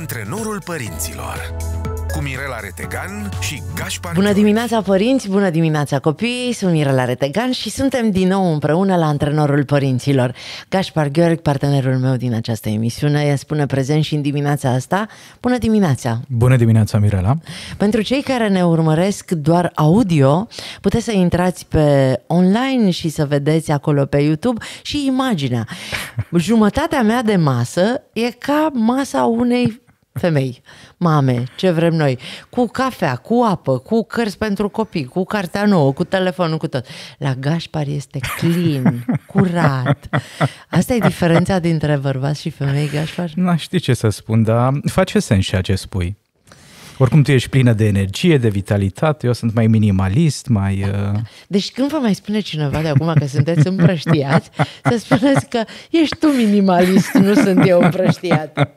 Antrenorul părinților cu Mirela Retegan și Gașpar Bună dimineața, părinți! Bună dimineața, copii! Sunt Mirela Retegan și suntem din nou împreună la Antrenorul Părinților. Gașpar Gheorghe, partenerul meu din această emisiune, spune prezent și în dimineața asta. Bună dimineața! Bună dimineața, Mirela! Pentru cei care ne urmăresc doar audio, puteți să intrați pe online și să vedeți acolo pe YouTube și imaginea. Jumătatea mea de masă e ca masa unei femei, mame, ce vrem noi, cu cafea, cu apă, cu cărți pentru copii, cu cartea nouă, cu telefonul, cu tot. La Gașpar este clean, curat. Asta e diferența dintre bărbați și femei, Gașpar? Nu știi ce să spun, dar face sens ceea ce spui. Oricum tu ești plină de energie, de vitalitate, eu sunt mai minimalist, mai... Da, uh... Da. Deci când vă mai spune cineva de acum că sunteți împrăștiați, să spuneți că ești tu minimalist, nu sunt eu împrăștiat.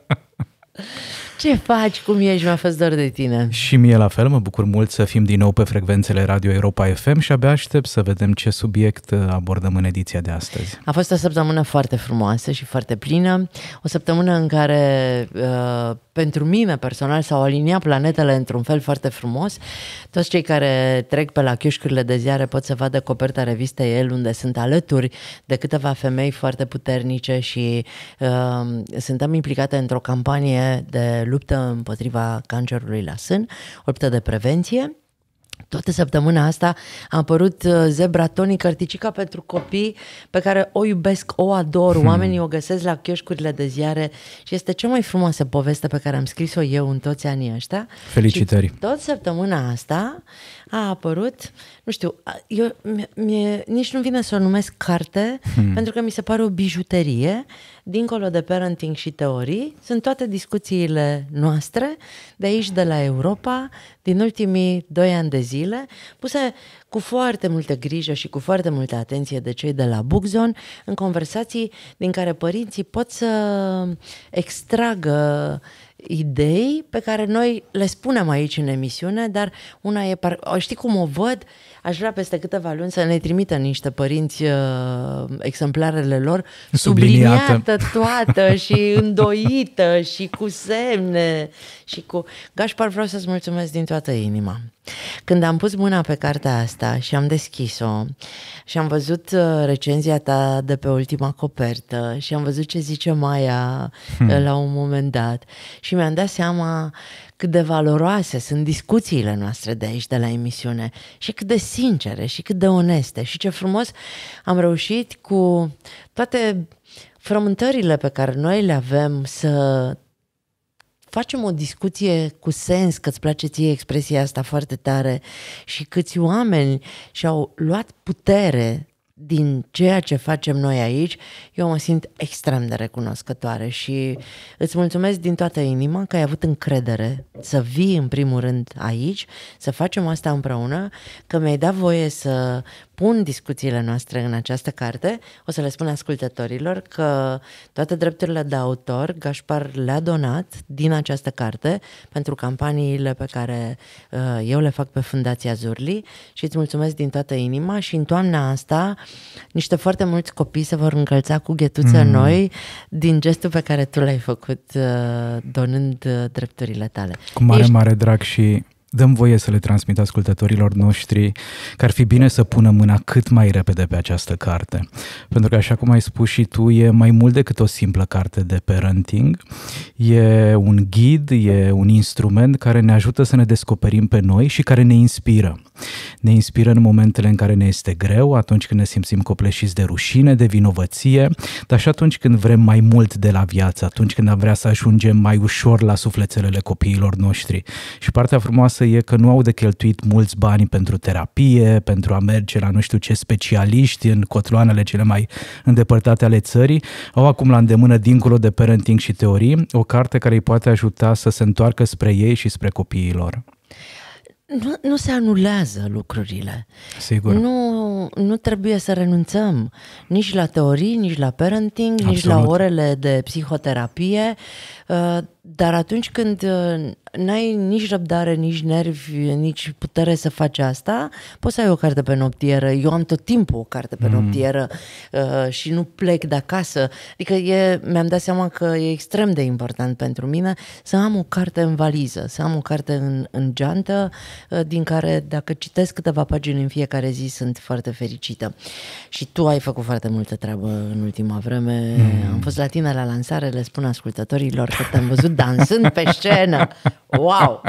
Ce faci? Cum ești? Mi-a fost dor de tine. Și mie la fel, mă bucur mult să fim din nou pe frecvențele Radio Europa FM și abia aștept să vedem ce subiect uh, abordăm în ediția de astăzi. A fost o săptămână foarte frumoasă și foarte plină, o săptămână în care uh, pentru mine personal s-au aliniat planetele într-un fel foarte frumos. Toți cei care trec pe la chiușcurile de ziare pot să vadă coperta revistei El, unde sunt alături de câteva femei foarte puternice și uh, suntem implicate într-o campanie de luptă împotriva cancerului la sân, o luptă de prevenție. Toată săptămâna asta a apărut uh, Zebra Tony carticica pentru copii pe care o iubesc, o ador, hmm. oamenii o găsesc la chioșcurile de ziare și este cea mai frumoasă poveste pe care am scris-o eu în toți anii ăștia. Felicitări! Și tot săptămâna asta a apărut, nu știu, eu, mie, nici nu vine să o numesc carte, hmm. pentru că mi se pare o bijuterie, dincolo de parenting și teorii, sunt toate discuțiile noastre, de aici, de la Europa, din ultimii doi ani de zile, puse cu foarte multă grijă și cu foarte multă atenție de cei de la Bookzone, în conversații din care părinții pot să extragă idei pe care noi le spunem aici în emisiune, dar una e, par... știi cum o văd, Aș vrea peste câteva luni să ne trimită niște părinți uh, exemplarele lor subliniată, subliniată toată și îndoită și cu semne și cu... Gașpar, vreau să-ți mulțumesc din toată inima. Când am pus mâna pe cartea asta și am deschis-o și am văzut uh, recenzia ta de pe ultima copertă și am văzut ce zice Maia hmm. Uh, la un moment dat și mi-am dat seama cât de valoroase sunt discuțiile noastre de aici, de la emisiune și cât de sincere și cât de oneste și ce frumos am reușit cu toate frământările pe care noi le avem să facem o discuție cu sens, că îți place ție expresia asta foarte tare și câți oameni și-au luat putere din ceea ce facem noi aici, eu mă simt extrem de recunoscătoare și îți mulțumesc din toată inima că ai avut încredere să vii în primul rând aici, să facem asta împreună, că mi-ai dat voie să pun discuțiile noastre în această carte. O să le spun ascultătorilor că toate drepturile de autor Gașpar le-a donat din această carte pentru campaniile pe care uh, eu le fac pe Fundația Zurli și îți mulțumesc din toată inima și în toamna asta niște foarte mulți copii se vor încălța cu ghetuțe mm. noi din gestul pe care tu l-ai făcut uh, donând uh, drepturile tale. Cu mare, Ești... mare drag și dăm voie să le transmit ascultătorilor noștri că ar fi bine să pună mâna cât mai repede pe această carte. Pentru că, așa cum ai spus și tu, e mai mult decât o simplă carte de parenting. E un ghid, e un instrument care ne ajută să ne descoperim pe noi și care ne inspiră. Ne inspiră în momentele în care ne este greu, atunci când ne simțim copleșiți de rușine, de vinovăție, dar și atunci când vrem mai mult de la viață, atunci când am vrea să ajungem mai ușor la sufletelele copiilor noștri. Și partea frumoasă masă e că nu au de cheltuit mulți bani pentru terapie, pentru a merge la nu știu ce specialiști în cotloanele cele mai îndepărtate ale țării. Au acum la îndemână, dincolo de parenting și teorii, o carte care îi poate ajuta să se întoarcă spre ei și spre copiii lor nu, nu se anulează lucrurile. Sigur. Nu, nu trebuie să renunțăm nici la teorii, nici la parenting, Absolut. nici la orele de psihoterapie. Uh, dar atunci când uh, n-ai nici răbdare, nici nervi, nici putere să faci asta, poți să ai o carte pe noptieră. Eu am tot timpul o carte pe mm. noptieră uh, și nu plec de acasă. Adică e, mi-am dat seama că e extrem de important pentru mine să am o carte în valiză, să am o carte în, în geantă, uh, din care dacă citesc câteva pagini în fiecare zi, sunt foarte fericită. Și tu ai făcut foarte multă treabă în ultima vreme. Mm. Am fost la tine la lansare, le spun ascultătorilor că te-am văzut dansând pe scenă. Wow!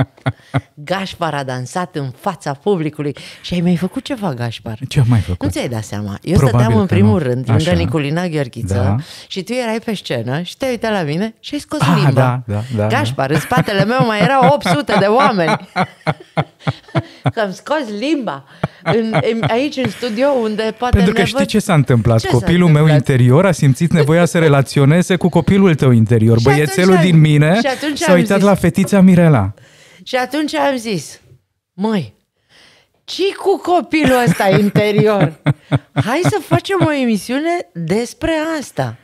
Gașpar a dansat în fața publicului. Și ai mai făcut ceva, Gașpar? Ce am mai făcut? Nu ți-ai dat seama. Eu Probabil stăteam în primul nu. rând, lângă Niculina Gheorghiță, da. și tu erai pe scenă și te-ai uitat la mine și ai scos ah, limba. Da, da, da, da. Gașpar, da. în spatele meu mai erau 800 de oameni. că am scos limba în, în, aici în studio unde poate Pentru că nevăd... știi ce s-a întâmplat? Ce copilul s-a întâmplat? meu interior a simțit nevoia să relaționeze cu copilul tău interior. Băiețelul din mine și atunci s-a uitat zis, la fetița Mirela. Și atunci am zis, măi, ce cu copilul ăsta interior? Hai să facem o emisiune despre asta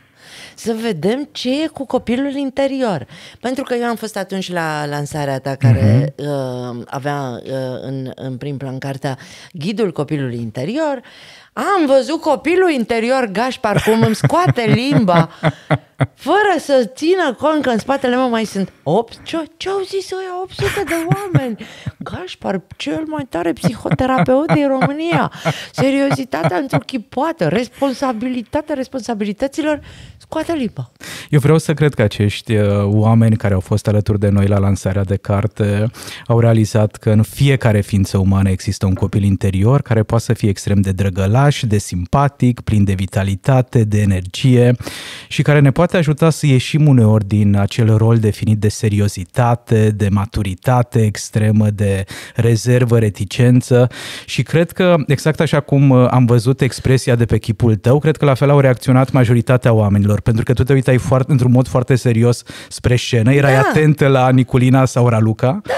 să vedem ce e cu copilul interior. Pentru că eu am fost atunci la lansarea ta care uh-huh. uh, avea uh, în, în prim plan cartea Ghidul copilului interior, am văzut copilul interior gașpar cum îmi scoate limba fără să țină cont că în spatele meu mai sunt 8, ce, ce au zis ăia 800 de oameni? Gașpar, cel mai tare psihoterapeut din România. Seriozitatea într-un chipoată, responsabilitatea responsabilităților, scoate limba. Eu vreau să cred că acești uh, oameni care au fost alături de noi la lansarea de carte au realizat că în fiecare ființă umană există un copil interior care poate să fie extrem de drăgălat, laș, de simpatic, plin de vitalitate, de energie și care ne poate ajuta să ieșim uneori din acel rol definit de seriozitate, de maturitate extremă, de rezervă, reticență și cred că, exact așa cum uh, am văzut expresia de pe chipul tău, cred că la fel au reacționat majoritatea oamenilor, pentru că tu te uitai foarte, într-un mod foarte serios spre scenă, erai da. atentă la Niculina sau Raluca da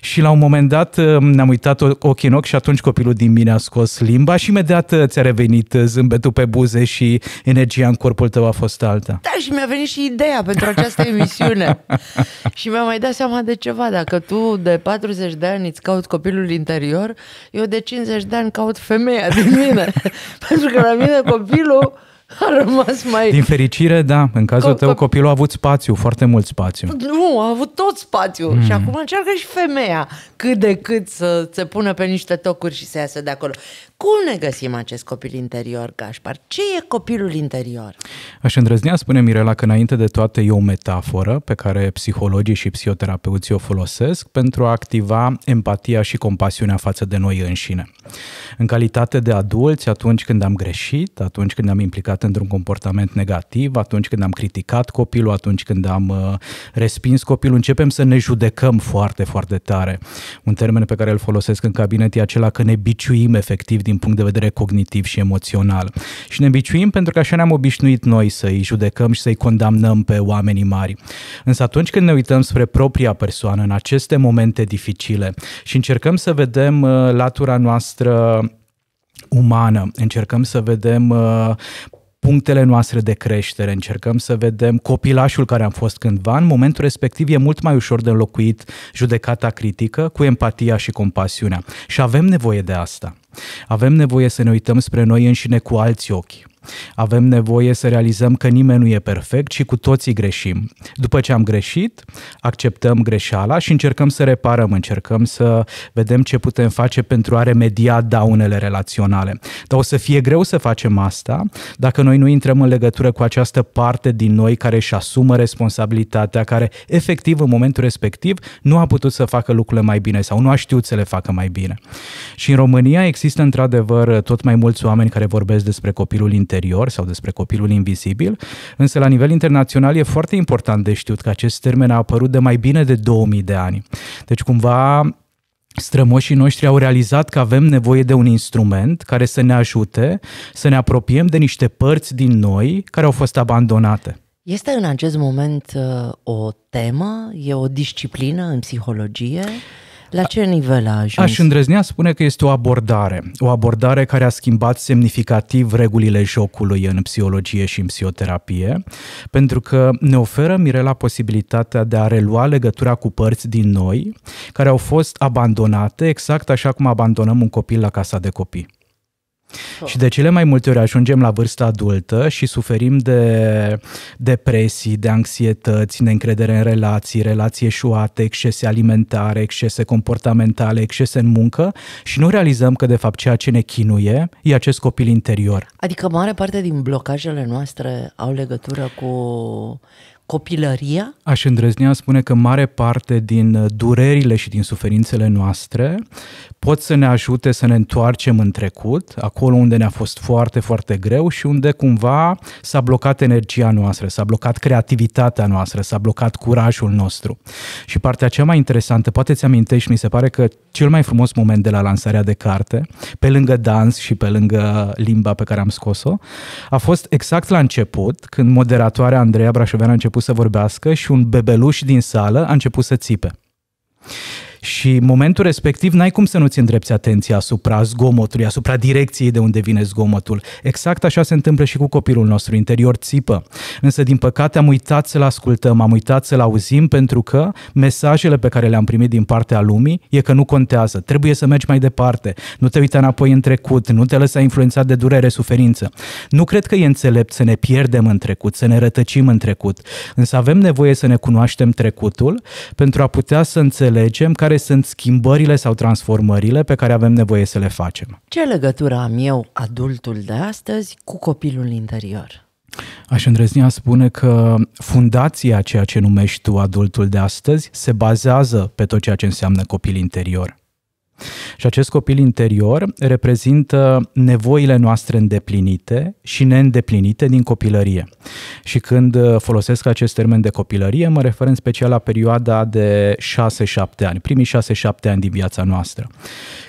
și la un moment dat uh, ne-am uitat ochii în ochi și atunci copilul din mine a scos limba și imediat uh, ți-a revenit uh, zâmbetul pe buze și energia în corpul tău a fost alta. Da, și mi-a venit și ideea pentru această emisiune. și mi-am mai dat seama de ceva. Dacă tu de 40 de ani îți cauți copilul interior, eu de 50 de ani caut femeia din mine. pentru că la mine copilul a rămas mai... Din fericire, da, în cazul tău copilul a avut spațiu, foarte mult spațiu. Nu, a avut tot spațiu mm. și acum încearcă și femeia cât de cât să se pună pe niște tocuri și să iasă de acolo. Cum ne găsim acest copil interior, Gașpar? Ce e copilul interior? Aș îndrăznea, spune Mirela, că înainte de toate e o metaforă pe care psihologii și psihoterapeuții o folosesc pentru a activa empatia și compasiunea față de noi înșine. În calitate de adulți, atunci când am greșit, atunci când am implicat într-un comportament negativ, atunci când am criticat copilul, atunci când am uh, respins copilul, începem să ne judecăm foarte, foarte tare. Un termen pe care îl folosesc în cabinet e acela că ne biciuim efectiv din punct de vedere cognitiv și emoțional. Și ne biciuim pentru că așa ne-am obișnuit noi să-i judecăm și să-i condamnăm pe oamenii mari. Însă atunci când ne uităm spre propria persoană în aceste momente dificile și încercăm să vedem uh, latura noastră umană, încercăm să vedem uh, punctele noastre de creștere, încercăm să vedem copilașul care am fost cândva, în momentul respectiv e mult mai ușor de înlocuit judecata critică cu empatia și compasiunea. Și avem nevoie de asta. Avem nevoie să ne uităm spre noi înșine cu alți ochi, avem nevoie să realizăm că nimeni nu e perfect și cu toții greșim. După ce am greșit, acceptăm greșeala și încercăm să reparăm, încercăm să vedem ce putem face pentru a remedia daunele relaționale. Dar o să fie greu să facem asta dacă noi nu intrăm în legătură cu această parte din noi care își asumă responsabilitatea, care efectiv în momentul respectiv nu a putut să facă lucrurile mai bine sau nu a știut să le facă mai bine. Și în România există într-adevăr tot mai mulți oameni care vorbesc despre copilul interior interior sau despre copilul invizibil, însă la nivel internațional e foarte important de știut că acest termen a apărut de mai bine de 2000 de ani. Deci cumva strămoșii noștri au realizat că avem nevoie de un instrument care să ne ajute să ne apropiem de niște părți din noi care au fost abandonate. Este în acest moment uh, o temă, e o disciplină în psihologie? La ce nivel a ajuns? Aș îndrăznea spune că este o abordare. O abordare care a schimbat semnificativ regulile jocului în psihologie și în psihoterapie, pentru că ne oferă Mirela posibilitatea de a relua legătura cu părți din noi care au fost abandonate, exact așa cum abandonăm un copil la casa de copii. Oh. Și de cele mai multe ori ajungem la vârsta adultă și suferim de depresii, de anxietăți, neîncredere în relații, relații eșuate, excese alimentare, excese comportamentale, excese în muncă și nu realizăm că de fapt ceea ce ne chinuie e acest copil interior. Adică mare parte din blocajele noastre au legătură cu copilăria? Aș îndrăznea spune că mare parte din uh, durerile și din suferințele noastre pot să ne ajute să ne întoarcem în trecut, acolo unde ne-a fost foarte, foarte greu și unde cumva s-a blocat energia noastră, s-a blocat creativitatea noastră, s-a blocat curajul nostru. Și partea cea mai interesantă, poate ți amintești, mi se pare că cel mai frumos moment de la lansarea de carte, pe lângă dans și pe lângă limba pe care am scos-o, a fost exact la început, când moderatoarea Andreea Brașovean a început început să vorbească și un bebeluș din sală a început să țipe. Și în momentul respectiv n-ai cum să nu-ți îndrepți atenția asupra zgomotului, asupra direcției de unde vine zgomotul. Exact așa se întâmplă și cu copilul nostru interior, țipă. Însă, din păcate, am uitat să-l ascultăm, am uitat să-l auzim pentru că mesajele pe care le-am primit din partea lumii e că nu contează, trebuie să mergi mai departe, nu te uita înapoi în trecut, nu te lăsa influențat de durere, suferință. Nu cred că e înțelept să ne pierdem în trecut, să ne rătăcim în trecut, însă avem nevoie să ne cunoaștem trecutul pentru a putea să înțelegem care care sunt schimbările sau transformările pe care avem nevoie să le facem. Ce legătură am eu, adultul de astăzi, cu copilul interior? Aș îndrăznia spune că fundația ceea ce numești tu adultul de astăzi se bazează pe tot ceea ce înseamnă copil interior. Și acest copil interior reprezintă nevoile noastre îndeplinite și neîndeplinite din copilărie. Și când uh, folosesc acest termen de copilărie, mă refer în special la perioada de 6-7 ani, primii 6-7 ani din viața noastră.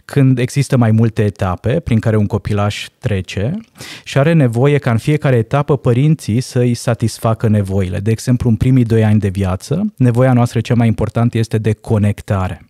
Când există mai multe etape prin care un copilaș trece și are nevoie ca în fiecare etapă părinții să-i satisfacă nevoile. De exemplu, în primii 2 ani de viață, nevoia noastră cea mai importantă este de conectare.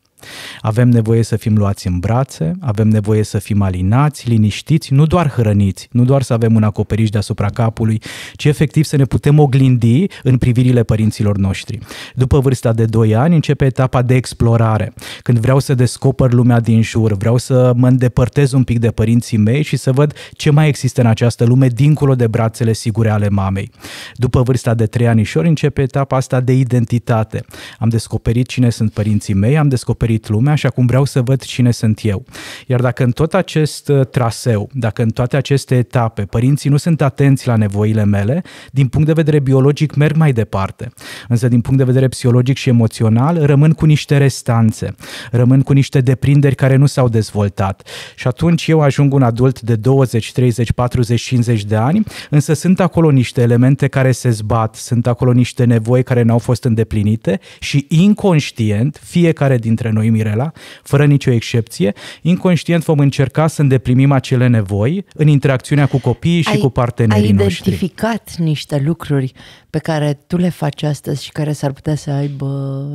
Avem nevoie să fim luați în brațe, avem nevoie să fim alinați, liniștiți, nu doar hrăniți, nu doar să avem un acoperiș deasupra capului, ci efectiv să ne putem oglindi în privirile părinților noștri. După vârsta de 2 ani începe etapa de explorare, când vreau să descoper lumea din jur, vreau să mă îndepărtez un pic de părinții mei și să văd ce mai există în această lume dincolo de brațele sigure ale mamei. După vârsta de 3 ori începe etapa asta de identitate. Am descoperit cine sunt părinții mei, am descoperit descoperit lumea și acum vreau să văd cine sunt eu. Iar dacă în tot acest uh, traseu, dacă în toate aceste etape, părinții nu sunt atenți la nevoile mele, din punct de vedere biologic merg mai departe. Însă din punct de vedere psihologic și emoțional rămân cu niște restanțe, rămân cu niște deprinderi care nu s-au dezvoltat. Și atunci eu ajung un adult de 20, 30, 40, 50 de ani, însă sunt acolo niște elemente care se zbat, sunt acolo niște nevoi care n-au fost îndeplinite și inconștient fiecare dintre noi noi, Mirela, fără nicio excepție, inconștient vom încerca să îndeplinim acele nevoi în interacțiunea cu copiii și ai, cu partenerii noștri. Ai identificat niște lucruri pe care tu le faci astăzi și care s-ar putea să aibă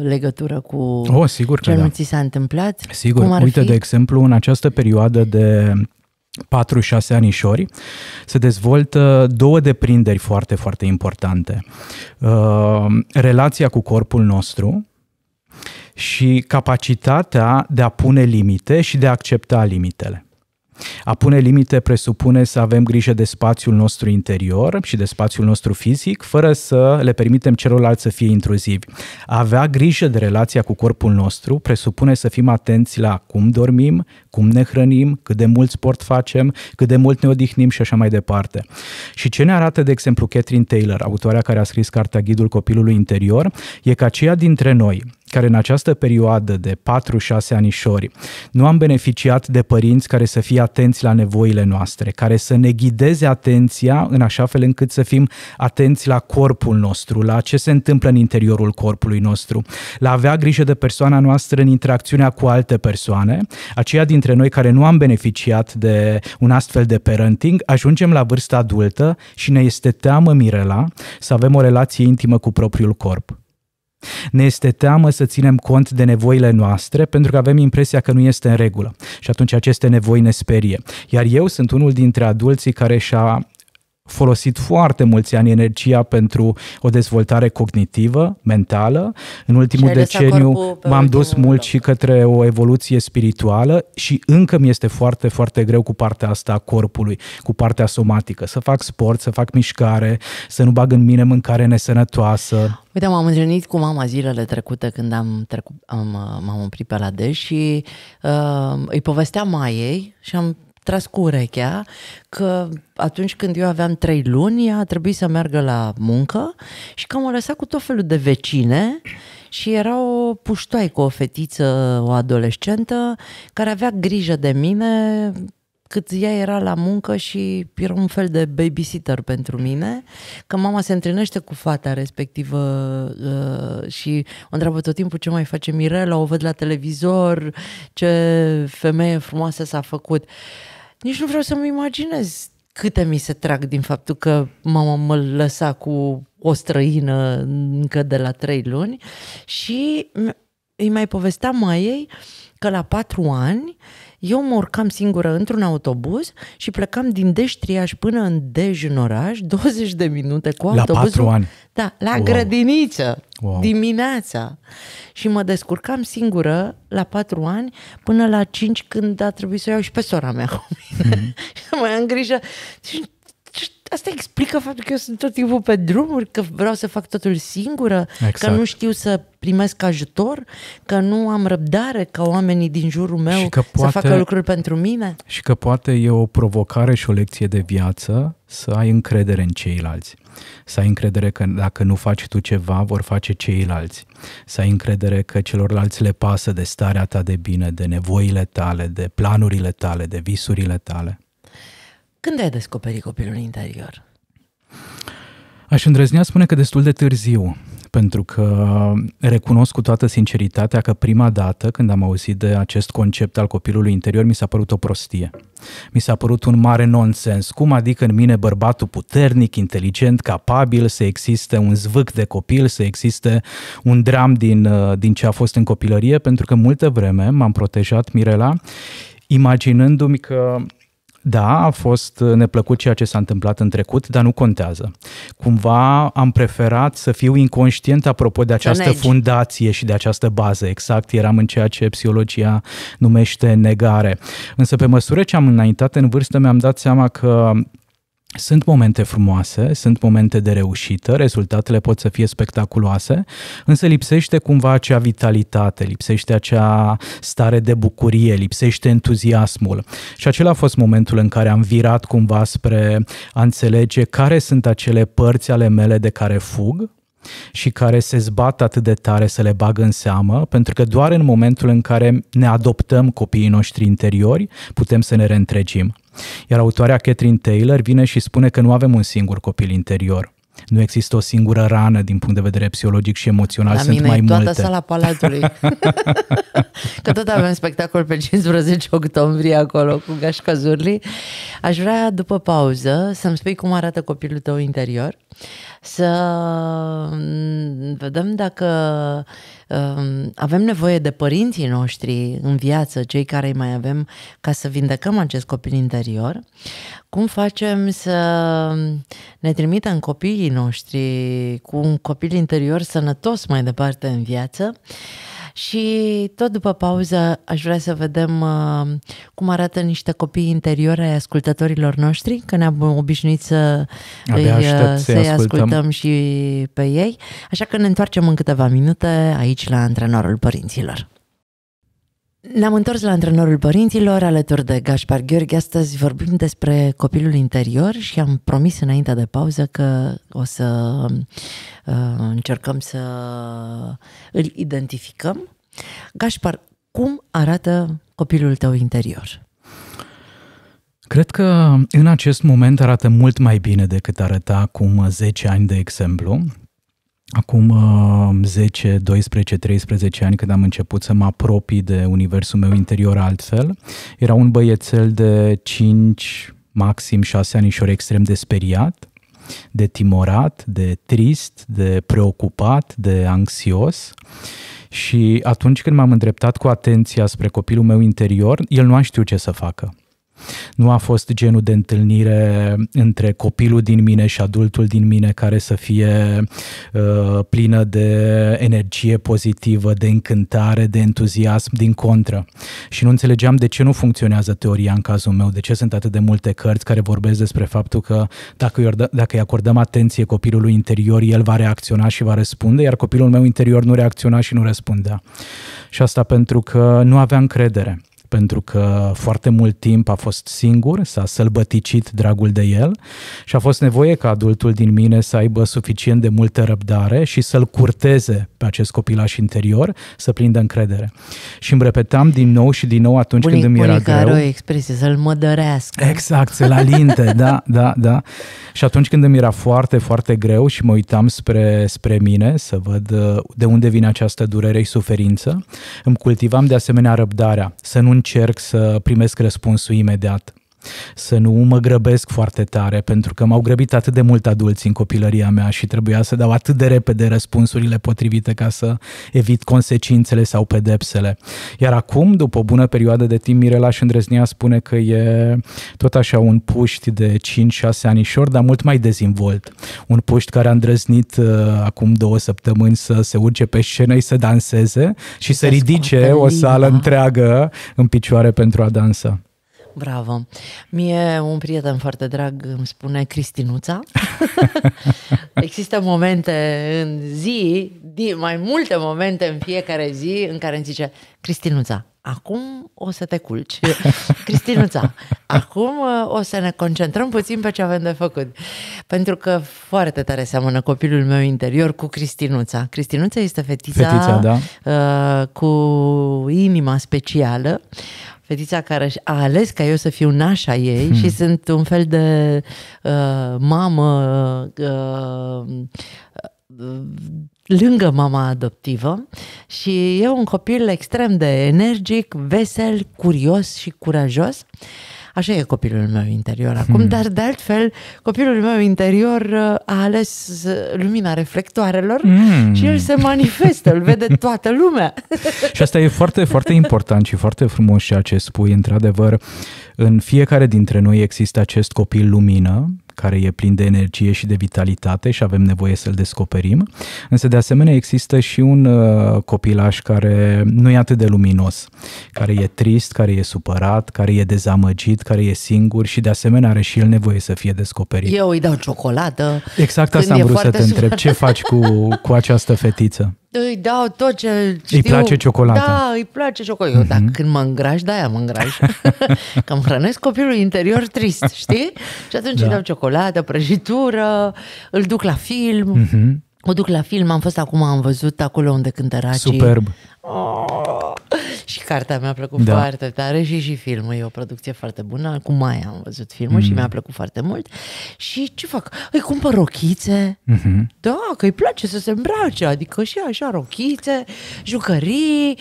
legătură cu oh, sigur da. ce nu da. ți s-a întâmplat? Sigur, Cum ar uite, fi? de exemplu, în această perioadă de 4-6 anișori, se dezvoltă două deprinderi foarte, foarte importante. Uh, relația cu corpul nostru, și capacitatea de a pune limite și de a accepta limitele. A pune limite presupune să avem grijă de spațiul nostru interior și de spațiul nostru fizic, fără să le permitem celorlalți să fie intruzivi. A avea grijă de relația cu corpul nostru presupune să fim atenți la cum dormim, cum ne hrănim, cât de mult sport facem, cât de mult ne odihnim și așa mai departe. Și ce ne arată, de exemplu, Catherine Taylor, autoarea care a scris cartea Ghidul copilului interior, e că aceia dintre noi care în această perioadă de 4-6 anișori nu am beneficiat de părinți care să fie atenți la nevoile noastre, care să ne ghideze atenția în așa fel încât să fim atenți la corpul nostru, la ce se întâmplă în interiorul corpului nostru, la avea grijă de persoana noastră în interacțiunea cu alte persoane, aceia dintre noi care nu am beneficiat de un astfel de parenting, ajungem la vârsta adultă și ne este teamă, Mirela, să avem o relație intimă cu propriul corp. Ne este teamă să ținem cont de nevoile noastre pentru că avem impresia că nu este în regulă și atunci aceste nevoi ne sperie. Iar eu sunt unul dintre adulții care și-a folosit foarte mulți ani energia pentru o dezvoltare cognitivă, mentală. În ultimul deceniu m-am dus mult loc. și către o evoluție spirituală și încă mi este foarte, foarte greu cu partea asta a corpului, cu partea somatică. Să fac sport, să fac mișcare, să nu bag în mine mâncare nesănătoasă. Uite, m-am întâlnit cu mama zilele trecute când am trecut, am, m-am oprit pe la Dej și uh, îi povesteam mai ei și am tras cu urechea că atunci când eu aveam trei luni, ea a trebuit să meargă la muncă și că m-a lăsat cu tot felul de vecine și era o cu o fetiță, o adolescentă, care avea grijă de mine cât ea era la muncă și era un fel de babysitter pentru mine, că mama se întâlnește cu fata respectivă uh, și o întreabă tot timpul ce mai face Mirela, o văd la televizor, ce femeie frumoasă s-a făcut. Uh, nici nu vreau să-mi imaginez câte mi se trag din faptul că mama mă lăsa cu o străină încă de la trei luni și îi mai povesteam mai ei că la patru ani eu mă urcam singură într-un autobuz și plecam din Deștriaș până în Dejun oraș, 20 de minute cu autobuzul. La patru ani? Da, la wow. grădiniță, wow. dimineața. Și mă descurcam singură la patru ani până la cinci când a trebuit să o iau și pe sora mea cu mine. Mm-hmm. și mai am grijă. Deci, asta explică faptul că eu sunt tot timpul pe drumuri, că vreau să fac totul singură, exact. că nu știu să primesc ajutor, că nu am răbdare ca oamenii din jurul meu și că poate, să facă lucruri pentru mine. Și că poate e o provocare și o lecție de viață să ai încredere în ceilalți. Să ai încredere că dacă nu faci tu ceva, vor face ceilalți. Să ai încredere că celorlalți le pasă de starea ta de bine, de nevoile tale, de planurile tale, de visurile tale. Când ai descoperit copilul interior? Aș îndrăznea spune că destul de târziu, pentru că recunosc cu toată sinceritatea că prima dată când am auzit de acest concept al copilului interior mi s-a părut o prostie. Mi s-a părut un mare nonsens. Cum adică în mine bărbatul puternic, inteligent, capabil să existe un zvâc de copil, să existe un dram din, uh, din ce a fost în copilărie, pentru că multă vreme m-am protejat Mirela imaginându-mi că da, a fost uh, neplăcut ceea ce s-a întâmplat în trecut, dar nu contează. Cumva am preferat să fiu inconștient apropo de această Negi. fundație și de această bază. Exact, eram în ceea ce psihologia numește negare. Însă pe măsură ce am înaintat în vârstă mi-am dat seama că sunt momente frumoase, sunt momente de reușită, rezultatele pot să fie spectaculoase, însă lipsește cumva acea vitalitate, lipsește acea stare de bucurie, lipsește entuziasmul. Și acela a fost momentul în care am virat cumva spre a înțelege care sunt acele părți ale mele de care fug, și care se zbat atât de tare să le bagă în seamă, pentru că doar în momentul în care ne adoptăm copiii noștri interiori, putem să ne reîntregim. Iar autoarea Catherine Taylor vine și spune că nu avem un singur copil interior. Nu există o singură rană din punct de vedere psihologic și emoțional, La sunt mine mai toată multe. sala Palatului. Că tot avem spectacol pe 15 octombrie acolo cu Gașca Zurli. Aș vrea după pauză să-mi spui cum arată copilul tău interior, să mm, vedem dacă um, avem nevoie de părinții noștri în viață, cei care îi mai avem, ca să vindecăm acest copil interior cum facem să ne trimitem copiii noștri cu un copil interior sănătos mai departe în viață. Și tot după pauză aș vrea să vedem uh, cum arată niște copii interiori ai ascultătorilor noștri, că ne-am obișnuit să îi, uh, să să-i ascultăm. ascultăm și pe ei. Așa că ne întoarcem în câteva minute aici la Antrenorul Părinților. Ne-am întors la antrenorul părinților alături de Gaspar Gheorghe. Astăzi vorbim despre copilul interior și am promis înainte de pauză că o să uh, încercăm să îl identificăm. Gaspar, cum arată copilul tău interior? Cred că în acest moment arată mult mai bine decât arăta acum 10 ani, de exemplu acum 10, 12, 13 ani când am început să mă apropii de universul meu interior altfel. Era un băiețel de 5, maxim 6 ori extrem de speriat, de timorat, de trist, de preocupat, de anxios. Și atunci când m-am îndreptat cu atenția spre copilul meu interior, el nu a știut ce să facă. Nu a fost genul de întâlnire între copilul din mine și adultul din mine care să fie uh, plină de energie pozitivă, de încântare, de entuziasm, din contră. Și nu înțelegeam de ce nu funcționează teoria în cazul meu, de ce sunt atât de multe cărți care vorbesc despre faptul că dacă îi, dacă îi acordăm atenție copilului interior, el va reacționa și va răspunde, iar copilul meu interior nu reacționa și nu răspundea. Și asta pentru că nu aveam credere pentru că foarte mult timp a fost singur, s-a sălbăticit dragul de el și a fost nevoie ca adultul din mine să aibă suficient de multă răbdare și să-l curteze pe acest copilaș interior, să prindă încredere. Și îmi repetam din nou și din nou atunci Bunic, când îmi era greu. o expresie, să-l mădărească. Exact, să-l alinte, da, da, da. Și atunci când îmi era foarte, foarte greu și mă uitam spre, spre mine să văd uh, de unde vine această durere și suferință, îmi cultivam de asemenea răbdarea, să nu încerc să primesc răspunsul imediat să nu mă grăbesc foarte tare, pentru că m-au grăbit atât de mult adulți în copilăria mea și trebuia să dau atât de repede răspunsurile potrivite ca să evit consecințele sau pedepsele. Iar acum, după o bună perioadă de timp, Mirela și îndrăznea spune că e tot așa un puști de 5-6 șor, dar mult mai dezvolt. Un puști care a îndrăznit uh, acum două săptămâni să se urce pe scenă, să danseze și să ridice o sală întreagă în picioare pentru a dansa. Bravo! Mie un prieten foarte drag îmi spune Cristinuța. Există momente în zi, mai multe momente în fiecare zi în care îmi zice Cristinuța, acum o să te culci. Cristinuța, acum uh, o să ne concentrăm puțin pe ce avem de făcut. Pentru că foarte tare seamănă copilul meu interior cu Cristinuța. Cristinuța este fetița, fetița da. uh, cu inima specială, fetița care a ales ca eu să fiu nașa ei hmm. și sunt un fel de uh, mamă uh, uh lângă mama adoptivă și e un copil extrem de energic, vesel, curios și curajos. Uh, Așa e copilul meu interior acum, hmm. dar de altfel copilul meu interior uh, a ales uh, lumina reflectoarelor hmm. și el se manifestă, îl vede toată lumea. și asta e foarte, foarte important și foarte frumos ceea ce spui, într-adevăr. În fiecare dintre noi există acest copil lumină care e plin de energie și de vitalitate și avem nevoie să-l descoperim, însă de asemenea există și un uh, copilaș care nu e atât de luminos, care e trist, care e supărat, care e dezamăgit, care e singur și de asemenea are și el nevoie să fie descoperit. Eu îi dau ciocolată. Exact asta am vrut să te întreb. Ce faci cu, cu această fetiță? îi dau tot ce știu. Îi place ciocolata. Da, îi place ciocolata. Eu, mm-hmm. dar mhm. când mă îngraș, da, aia mă îngraș. că îmi hrănesc copilul interior trist, știi? Și atunci da. îi dau ciocolată, prăjitură, îl duc la film. Mm-hmm. O duc la film, am fost acum, am văzut acolo unde cântăracii Superb. Oh! Și cartea mi-a plăcut da. foarte tare și și filmul. E o producție foarte bună. Cu mai am văzut filmul mm. și mi-a plăcut foarte mult. Și ce fac? Îi cumpăr rochițe. Mm-hmm. Da, că îi place să se îmbrace. Adică și așa rochițe, jucării.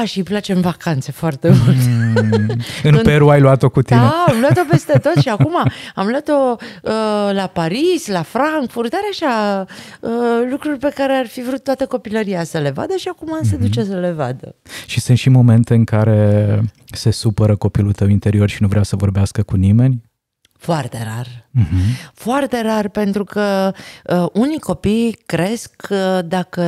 A, și îi place în vacanțe foarte mm. mult. Mm. în, în Peru ai luat-o cu tine. Da, am luat-o peste tot și acum am luat-o uh, la Paris, la Frankfurt, dar așa uh, lucruri pe care ar fi vrut toată copilăria să le vadă și acum mm-hmm. se duce să le vadă. Și sunt și momente în care se supără copilul tău interior și nu vrea să vorbească cu nimeni? Foarte rar. Uh-huh. Foarte rar pentru că uh, unii copii cresc uh, dacă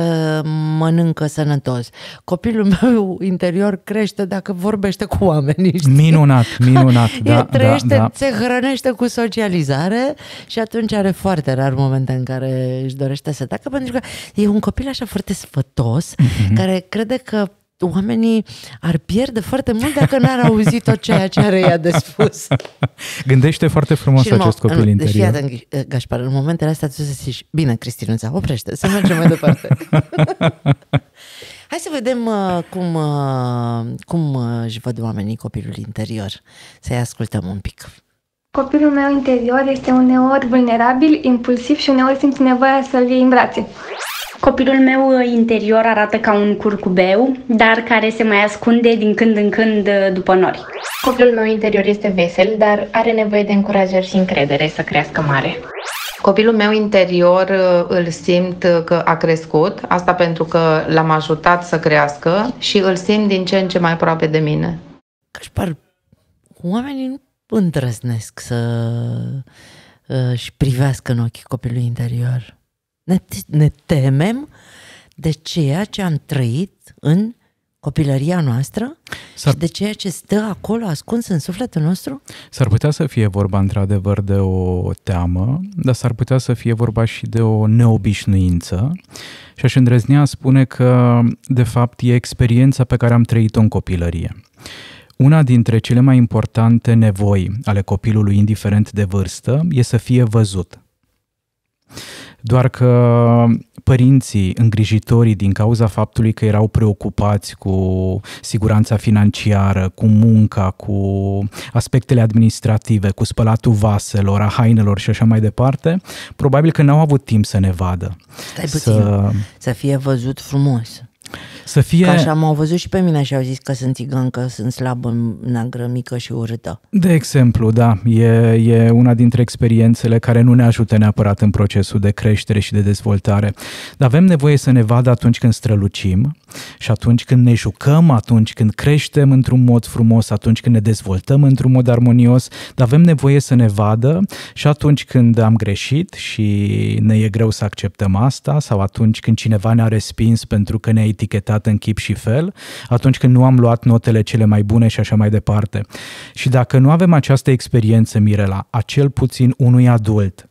mănâncă sănătos. Copilul meu interior crește dacă vorbește cu oamenii. Știi? Minunat, minunat. da, El da, trăiește, da, da. se hrănește cu socializare și atunci are foarte rar momente în care își dorește să tacă pentru că e un copil așa foarte sfătos uh-huh. care crede că oamenii ar pierde foarte mult dacă n-ar auzi tot ceea ce are ea de spus. Gândește foarte frumos și acest copil în, deci, interior. Deci, iată, Gașpar, în momentele astea tu să zici, bine, Cristinuța, oprește, să mergem mai departe. Hai să vedem uh, cum, uh, cum uh, își văd oamenii copilul interior. Să-i ascultăm un pic. Copilul meu interior este uneori vulnerabil, impulsiv și uneori simți nevoia să-l iei în brațe. Copilul meu uh, interior arată ca un curcubeu, dar care se mai ascunde din când în când uh, după nori. Copilul meu interior este vesel, dar are nevoie de încurajări și încredere să crească mare. Copilul meu interior uh, îl simt că a crescut, asta pentru că l-am ajutat să crească și îl simt din ce în ce mai aproape de mine. Cașpar, oamenii nu îndrăznesc să își privească în ochii copilului interior. Ne, ne temem de ceea ce am trăit în copilăria noastră S-ar... și de ceea ce stă acolo ascuns în sufletul nostru? S-ar putea să fie vorba într-adevăr de o teamă, dar s-ar putea să fie vorba și de o neobișnuință și aș îndrăznea spune că de fapt e experiența pe care am trăit-o în copilărie. Una dintre cele mai importante nevoi ale copilului, indiferent de vârstă, e să fie văzut. Doar că părinții, îngrijitorii, din cauza faptului că erau preocupați cu siguranța financiară, cu munca, cu aspectele administrative, cu spălatul vaselor, a hainelor și așa mai departe, probabil că n-au avut timp să ne vadă. Stai puțin, să, să fie văzut frumos. Să fie... Că așa m-au văzut și pe mine și au zis că sunt că sunt slabă, neagră, mică și urâtă. De exemplu, da, e, e una dintre experiențele care nu ne ajută neapărat în procesul de creștere și de dezvoltare. Dar avem nevoie să ne vadă atunci când strălucim și atunci când ne jucăm, atunci când creștem într-un mod frumos, atunci când ne dezvoltăm într-un mod armonios, dar avem nevoie să ne vadă și atunci când am greșit și ne e greu să acceptăm asta sau atunci când cineva ne-a respins pentru că ne-a etichetată în chip și fel, atunci când nu am luat notele cele mai bune și așa mai departe. Și dacă nu avem această experiență, Mirela, a cel puțin unui adult,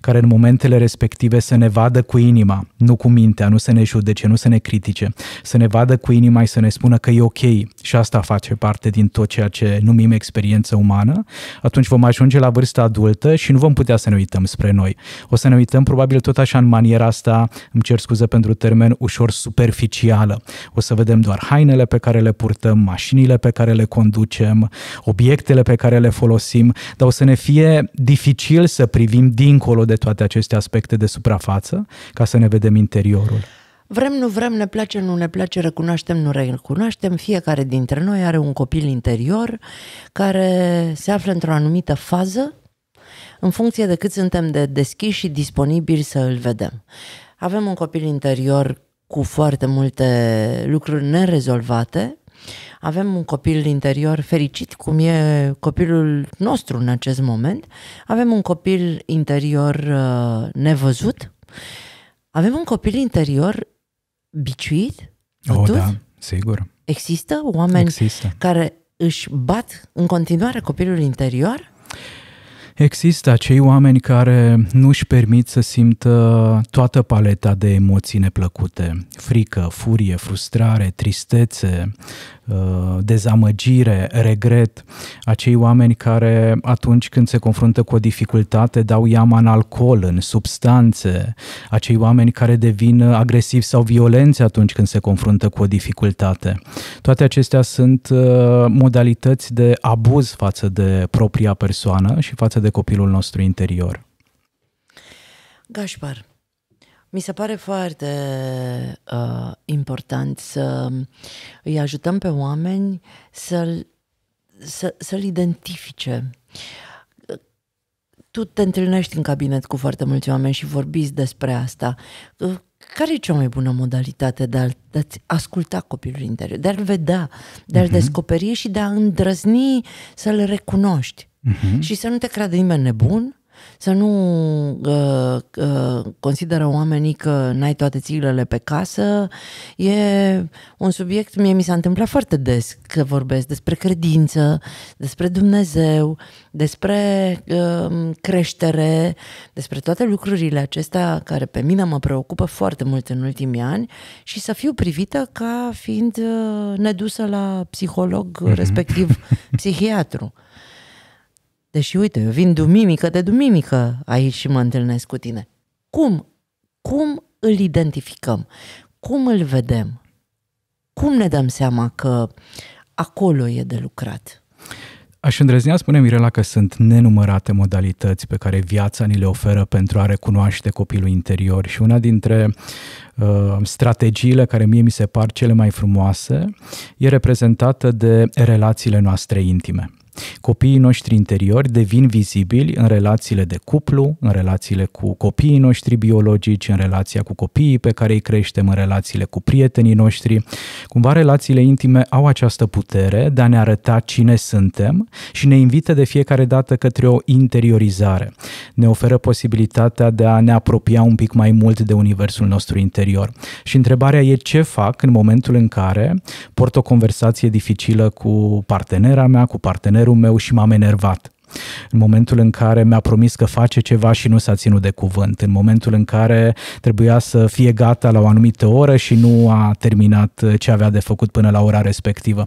care în momentele respective să ne vadă cu inima, nu cu mintea, nu să ne judece, nu să ne critique, să ne vadă cu inima și să ne spună că e ok și asta face parte din tot ceea ce numim experiență umană, atunci vom ajunge la vârsta adultă și nu vom putea să ne uităm spre noi. O să ne uităm probabil tot așa în maniera asta, îmi cer scuze pentru termen, ușor superficială. O să vedem doar hainele pe care le purtăm, mașinile pe care le conducem, obiectele pe care le folosim, dar o să ne fie dificil să privim dincolo dincolo de toate aceste aspecte de suprafață, ca să ne vedem interiorul. Vrem, nu vrem, ne place, nu ne place, recunoaștem, nu recunoaștem. Fiecare dintre noi are un copil interior care se află într-o anumită fază în funcție de cât suntem de deschiși și disponibili să îl vedem. Avem un copil interior cu foarte multe lucruri nerezolvate, avem un copil interior fericit, cum e copilul nostru în acest moment. Avem un copil interior uh, nevăzut. Avem un copil interior biciuit, Oh, da, sigur. Există oameni Există. care își bat în continuare copilul interior? Există acei oameni care nu își permit să simtă toată paleta de emoții neplăcute. Frică, furie, frustrare, tristețe, uh, dezamăgire, regret. Acei oameni care atunci când se confruntă cu o dificultate dau iama în alcool, în substanțe. Acei oameni care devin agresivi sau violenți atunci când se confruntă cu o dificultate. Toate acestea sunt uh, modalități de abuz față de propria persoană și față de de copilul nostru interior. Gașpar, mi se pare foarte uh, important să îi ajutăm pe oameni să-l, să, să-l identifice. Tu te întâlnești în cabinet cu foarte mulți oameni și vorbiți despre asta. Uh, care e cea mai bună modalitate de a, de a asculta copilul interior, de a-l vedea, de a-l uh-huh. descoperi și de a îndrăzni să-l recunoști? uh-huh. și să nu te creadă nimeni nebun, să nu uh, uh, consideră oamenii că n-ai toate țilele pe casă. E un subiect, mie mi s-a întâmplat foarte des că vorbesc despre credință, despre Dumnezeu, despre uh, creștere, despre toate lucrurile acestea care pe mine mă preocupă foarte mult în ultimii ani și să fiu privită ca fiind uh, nedusă la psiholog, mhm. respectiv psihiatru. Deși, uite, eu vin duminică de duminică aici și mă întâlnesc cu tine. Cum? Cum îl identificăm? Cum îl vedem? Cum ne dăm seama că acolo e de lucrat? Aș îndrăznea spune Mirela că sunt nenumărate modalități pe care viața ni le oferă pentru a recunoaște copilul interior și una dintre uh, strategiile care mie mi se par cele mai frumoase e reprezentată de relațiile noastre intime. Copiii noștri interiori devin vizibili în relațiile de cuplu, în relațiile cu copiii noștri biologici, în relația cu copiii pe care îi creștem, în relațiile cu prietenii noștri. Cumva relațiile intime au această putere de a ne arăta cine suntem și ne invită de fiecare dată către o interiorizare. Ne oferă posibilitatea de a ne apropia un pic mai mult de universul nostru interior. Și întrebarea e ce fac în momentul în care port o conversație dificilă cu partenera mea, cu partenerul creierul meu și m-am enervat în momentul în care mi-a promis că face ceva și nu s-a ținut de cuvânt, în momentul în care trebuia să fie gata la o anumită oră și nu a terminat uh, ce avea de făcut până la ora respectivă.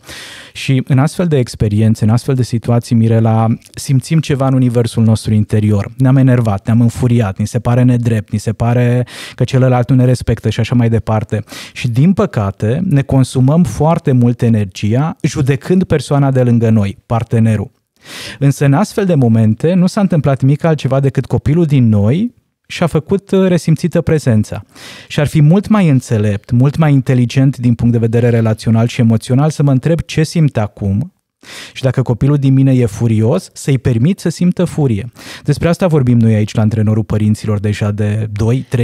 Și în astfel de experiențe, în astfel de situații, Mirela, simțim ceva în universul nostru interior. Ne-am enervat, ne-am înfuriat, ni se pare nedrept, ni se pare că celălalt nu ne respectă și așa mai departe. Și din păcate ne consumăm foarte mult energia judecând persoana de lângă noi, partenerul. Însă în astfel de momente nu s-a întâmplat nimic altceva decât copilul din noi și-a făcut uh, resimțită prezența. Și ar fi mult mai înțelept, mult mai inteligent din punct de vedere relațional și emoțional să mă întreb ce simt acum, și dacă copilul din mine e furios, să-i permit să simtă furie. Despre asta vorbim noi aici la antrenorul părinților deja de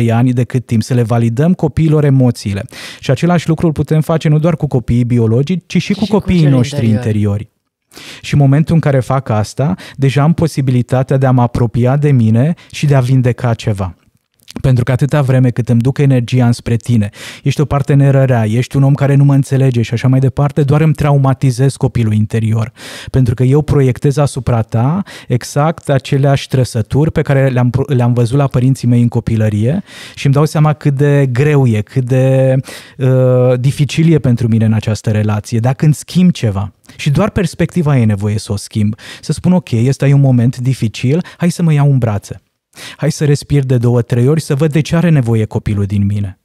2-3 ani de cât timp, să le validăm copiilor emoțiile. Și același lucru îl putem face nu doar cu copiii biologici, ci și, și cu copiii cu noștri interiori. interiori. Și în momentul în care fac asta, deja am posibilitatea de a mă apropia de mine și de a vindeca ceva pentru că atâta vreme cât îmi duc energia înspre tine, ești o parteneră rea, ești un om care nu mă înțelege și așa mai departe, doar îmi traumatizez copilul interior. Pentru că eu proiectez asupra ta exact aceleași trăsături pe care le-am, le-am văzut la părinții mei în copilărie și îmi dau seama cât de greu e, cât de uh, dificil e pentru mine în această relație, dacă îmi schimb ceva. Și doar perspectiva e nevoie să o schimb. Să spun, ok, ăsta e un moment dificil, hai să mă iau în brațe. Hai să respir de două, trei ori să văd de ce are nevoie copilul din mine.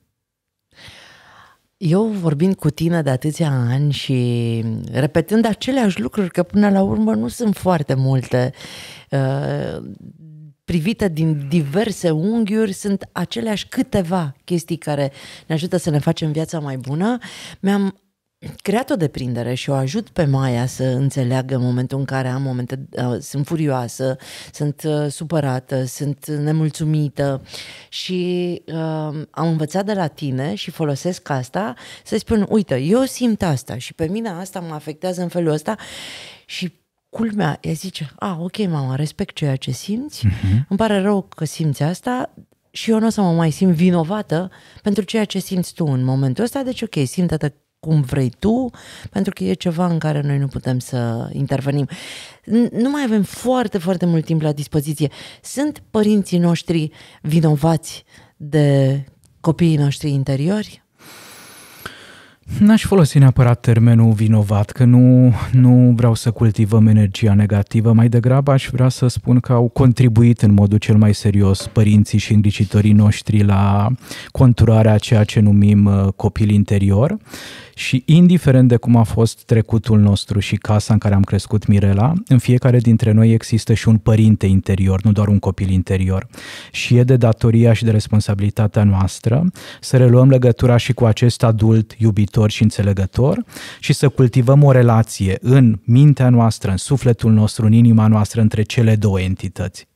Eu vorbind cu tine de atâția ani și repetând aceleași lucruri, că până la urmă nu sunt foarte multe, uh, privite din diverse unghiuri, sunt aceleași câteva chestii care ne ajută să ne facem viața mai bună. Mi-am creat o deprindere și o ajut pe Maia să înțeleagă în momentul în care am momente, uh, sunt furioasă, sunt uh, supărată, sunt nemulțumită și uh, am învățat de la tine și folosesc asta să spun, uite, eu simt asta și pe mine asta mă afectează în felul ăsta și culmea, ea zice, a, ok, mama, respect ceea ce simți, uh-huh. îmi pare rău că simți asta, și eu nu o să mă mai simt vinovată pentru ceea ce simți tu în momentul ăsta, deci ok, simt atât cum vrei tu, pentru că e ceva în care noi nu putem să intervenim. Nu mai avem foarte, foarte mult timp la dispoziție. Sunt părinții noștri vinovați de copiii noștri interiori? N-aș folosi neapărat termenul vinovat, că nu, nu vreau să cultivăm energia negativă, mai degrabă aș vrea să spun că au contribuit în modul cel mai serios părinții și îngrijitorii noștri la conturarea ceea ce numim uh, copil interior și indiferent de cum a fost trecutul nostru și casa în care am crescut Mirela, în fiecare dintre noi există și un părinte interior, nu doar un copil interior. Și e de datoria și de responsabilitatea noastră să reluăm legătura și cu acest adult iubitor și înțelegător și să cultivăm o relație în mintea noastră, în sufletul nostru, în inima noastră, între cele două entități.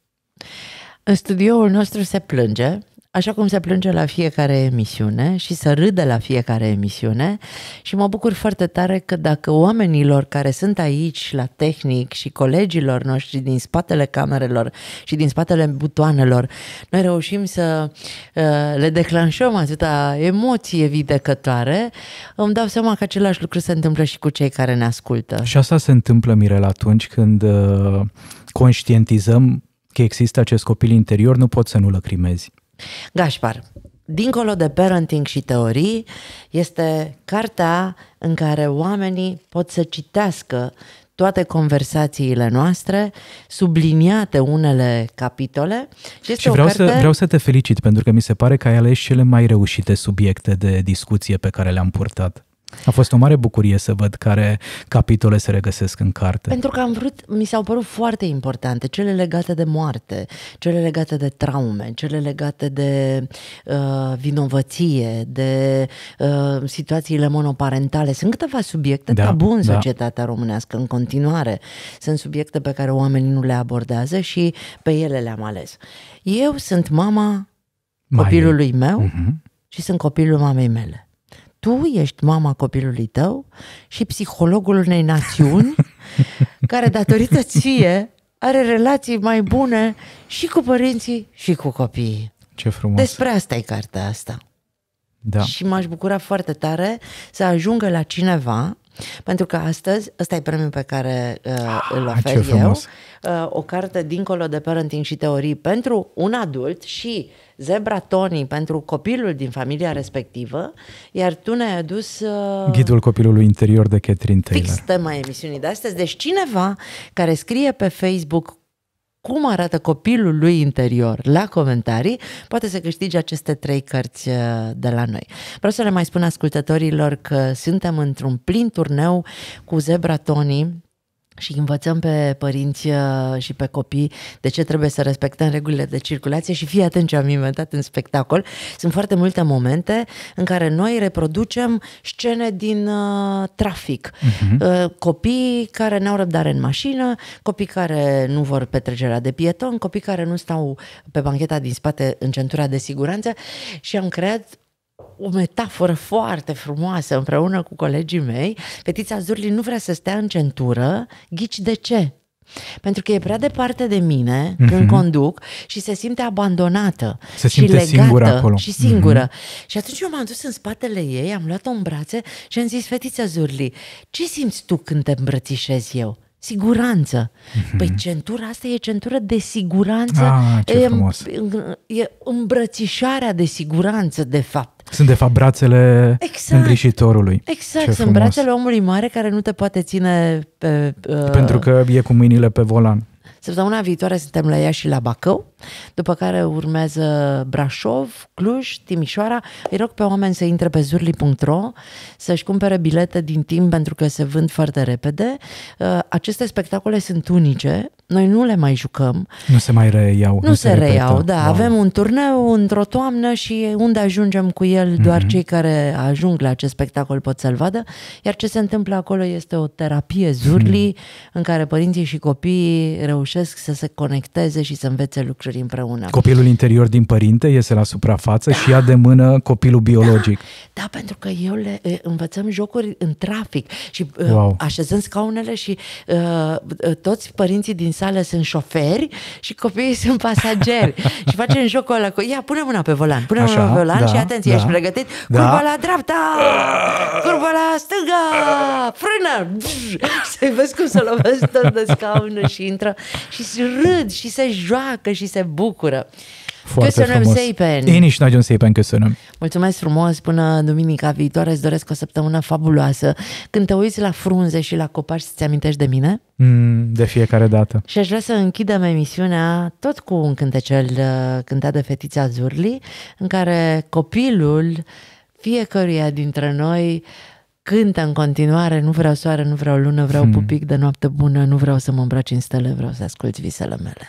În studioul nostru se plânge așa cum se plânge la fiecare emisiune și să râde la fiecare emisiune și mă bucur foarte tare că dacă oamenilor care sunt aici la tehnic și colegilor noștri din spatele camerelor și din spatele butoanelor, noi reușim să uh, le declanșăm atâta emoție vindecătoare, îmi dau seama că același lucru se întâmplă și cu cei care ne ascultă. Și asta se întâmplă, Mirel, atunci când uh, conștientizăm că există acest copil interior, nu poți să nu lăcrimezi. Gașpar, dincolo de parenting și teorii, este cartea în care oamenii pot să citească toate conversațiile noastre, subliniate unele capitole. Și, este și vreau, o carte... să, vreau să te felicit pentru că mi se pare că ai ales cele mai reușite subiecte de discuție pe care le-am purtat. A fost o mare bucurie să văd care capitole se regăsesc în carte. Pentru că am vrut, mi s-au părut foarte importante cele legate de moarte, cele legate de traume, cele legate de uh, vinovăție, de uh, situațiile monoparentale. Sunt câteva subiecte da, tabu în da. societatea românească în continuare. Sunt subiecte pe care oamenii nu le abordează și pe ele le-am ales. Eu sunt mama Mai copilului meu uh-huh. și sunt copilul mamei mele tu ești mama copilului tău și psihologul unei națiuni care datorită ție are relații mai bune și cu părinții și cu copiii. Ce frumos! Despre asta e cartea asta. Da. Și m-aș bucura foarte tare să ajungă la cineva pentru că astăzi, ăsta e premiul pe care uh, ah, îl ofer eu, uh, o carte dincolo de parenting și teorii pentru un adult și Zebra Tony pentru copilul din familia respectivă, iar tu ne-ai adus... Uh, Ghidul copilului interior de Catherine Taylor. Fix tema emisiunii de astăzi. Deci cineva care scrie pe Facebook cum arată copilul lui interior la comentarii, poate să câștige aceste trei cărți uh, de la noi. Vreau să le mai spun ascultătorilor că suntem într-un plin turneu cu Zebra Tony, și învățăm pe părinți uh, și pe copii de ce trebuie să respectăm regulile de circulație și fii atent ce am inventat în spectacol. Sunt foarte multe momente în care noi reproducem scene din uh, trafic. Uh-huh. Uh, copii care n-au răbdare în mașină, copii care nu vor petrecerea de pieton, copii care nu stau pe bancheta din spate în centura de siguranță și am creat o metaforă foarte frumoasă împreună cu colegii mei. Fetița Zurli nu vrea să stea în centură, ghici de ce? Pentru că e prea departe de mine mm-hmm. când mhm. conduc și se simte abandonată se simte și legată singură acolo. și singură. Mm-hmm. Și atunci eu m-am dus în spatele ei, am luat-o în brațe și am zis, fetița Zurli, ce simți tu când te îmbrățișez eu? siguranță. Mm-hmm. Păi centura asta e centură de siguranță. Ah, ce e, frumos. e îmbrățișarea de siguranță, de fapt. Sunt, de fapt, brațele exact. îngrișitorului. Exact, ce sunt frumos. brațele omului mare care nu te poate ține pe... Uh... Pentru că e cu mâinile pe volan. Săptămâna viitoare suntem la Iași și la Bacău, după care urmează Brașov, Cluj, Timișoara. Îi rog pe oameni să intre pe zurli.ro, să-și cumpere bilete din timp pentru că se vând foarte repede. Uh, aceste spectacole sunt unice, noi nu le mai jucăm. Nu se mai reiau. Nu, nu se, se reiau, da. Wow. Avem un turneu într-o toamnă și unde ajungem cu el, doar mm-hmm. cei care ajung la acest spectacol pot să-l vadă. Iar ce se întâmplă acolo este o terapie zurli mm-hmm. în care părinții și copiii reușesc să se conecteze și să învețe lucruri împreună. Copilul interior din părinte iese la suprafață da. și ia de mână copilul da. biologic. Da, da pentru că eu le eh, învățăm jocuri în trafic și eh, wow. așezând scaunele și uh, toți părinții din sală sunt șoferi și copiii sunt pasageri. și facem jocul ăla cu, ia, pune mâna pe volan, pune Așa, mâna pe volan da, și atenție, da, ești pregătit? Da. Curba la dreapta, curba la stânga, frână! Să-i vezi cum să lovesc tot de scaună și intră și se râd și se joacă și se bucură. Foarte köszönöm frumos. szépen! Én is nagyon szépen köszönöm. Mulțumesc frumos, până duminica viitoare îți doresc o săptămână fabuloasă. Când te uiți la frunze și la copaci, să-ți amintești de mine? Mm, de fiecare dată. Și aș vrea să închidem emisiunea tot cu un cântecel uh, cântat de fetița Zurli, în care copilul fiecăruia dintre noi cântă în continuare Nu vreau soare, nu vreau lună, vreau hmm. pupic de noapte bună, nu vreau să mă îmbraci în stele, vreau să ascult visele mele.